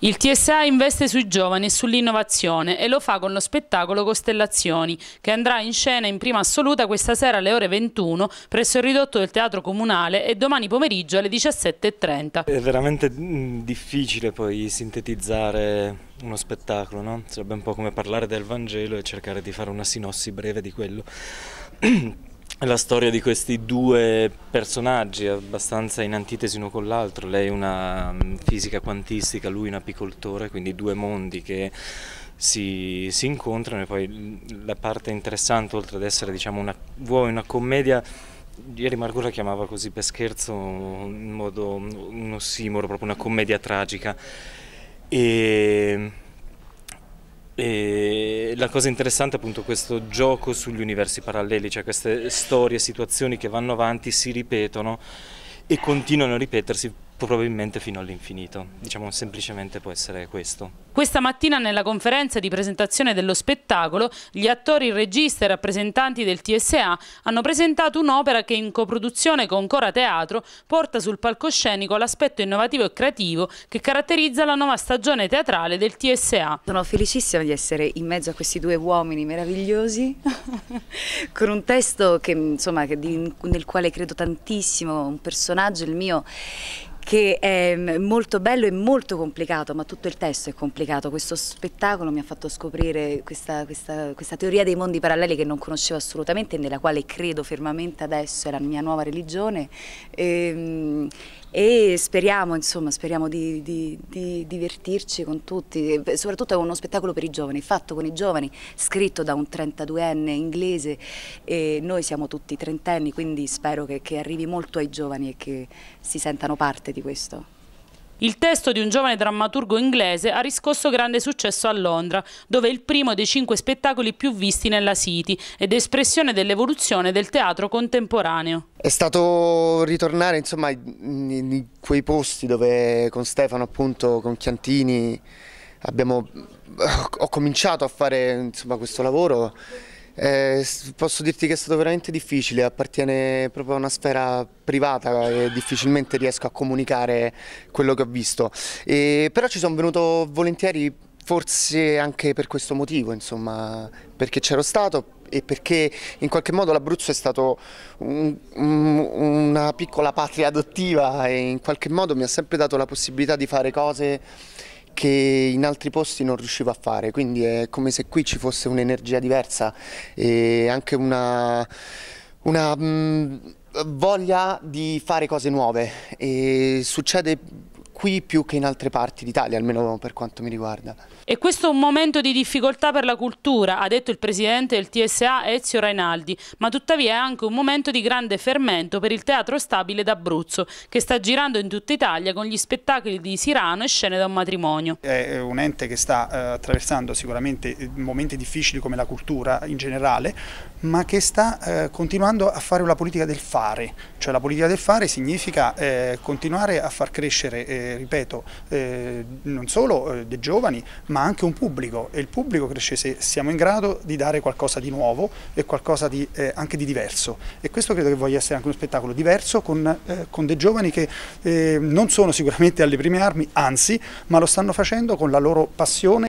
Il TSA investe sui giovani e sull'innovazione e lo fa con lo spettacolo Costellazioni, che andrà in scena in prima assoluta questa sera alle ore 21 presso il ridotto del Teatro Comunale e domani pomeriggio alle 17.30. È veramente mm, difficile poi sintetizzare uno spettacolo, no? Sarebbe un po' come parlare del Vangelo e cercare di fare una sinossi breve di quello. la storia di questi due personaggi abbastanza in antitesi uno con l'altro, lei è una mm, fisica quantistica, lui un apicoltore, quindi due mondi che si, si, incontrano e poi mm, la parte interessante oltre ad essere diciamo una, una commedia Ieri Margot la chiamava così per scherzo, in modo un ossimoro, proprio una commedia tragica. E e la cosa interessante è appunto questo gioco sugli universi paralleli, cioè queste storie, situazioni che vanno avanti, si ripetono e continuano a ripetersi probabilmente fino all'infinito. Diciamo semplicemente può essere questo. Questa mattina nella conferenza di presentazione dello spettacolo, gli attori, registi e rappresentanti del TSA hanno presentato un'opera che in coproduzione con Cora Teatro porta sul palcoscenico l'aspetto innovativo e creativo che caratterizza la nuova stagione teatrale del TSA. Sono felicissima di essere in mezzo a questi due uomini meravigliosi con un testo che, insomma, nel quale credo tantissimo, un personaggio, il mio che è mm, molto bello e molto complicato, ma tutto il testo è complicato. Questo spettacolo mi ha fatto scoprire questa, questa, questa teoria dei mondi paralleli che non conoscevo assolutamente e nella quale credo fermamente adesso, è la mia nuova religione. E, ehm, e speriamo, insomma, speriamo di, di, di divertirci con tutti, soprattutto è uno spettacolo per i giovani, fatto con i giovani, scritto da un 32enne inglese e noi siamo tutti trentenni, quindi spero che, che arrivi molto ai giovani e che si sentano parte di questo. Il testo di un giovane drammaturgo inglese ha riscosso grande successo a Londra, dove è il primo dei cinque spettacoli più visti nella City ed espressione dell'evoluzione del teatro contemporaneo. È stato ritornare insomma, in quei posti dove con Stefano, appunto, con Chiantini, abbiamo, ho cominciato a fare insomma, questo lavoro eh, posso dirti che è stato veramente difficile, appartiene proprio a una sfera privata e difficilmente riesco a comunicare quello che ho visto, e, però ci sono venuto volentieri forse anche per questo motivo, insomma, perché c'ero stato e perché in qualche modo l'Abruzzo è stato un, un, una piccola patria adottiva e in qualche modo mi ha sempre dato la possibilità di fare cose che in altri posti non riuscivo a fare, quindi è come se qui ci fosse un'energia diversa e anche una, una mh, mm, voglia di fare cose nuove e succede qui più che in altre parti d'Italia, almeno per quanto mi riguarda. E questo è un momento di difficoltà per la cultura, ha detto il presidente del TSA Ezio Rainaldi, ma tuttavia è anche un momento di grande fermento per il teatro stabile d'Abruzzo, che sta girando in tutta Italia con gli spettacoli di Sirano e scene da un matrimonio. È eh, un ente che sta eh, attraversando sicuramente eh, momenti difficili come la cultura in generale, ma che sta eh, continuando a fare una politica del fare, cioè la politica del fare significa eh, continuare a far crescere eh, ripeto, eh, non solo eh, dei giovani, ma anche un pubblico e il pubblico cresce se siamo in grado di dare qualcosa di nuovo e qualcosa di, eh, anche di diverso e questo credo che voglia essere anche uno spettacolo diverso con, eh, con dei giovani che eh, non sono sicuramente alle prime armi, anzi, ma lo stanno facendo con la loro passione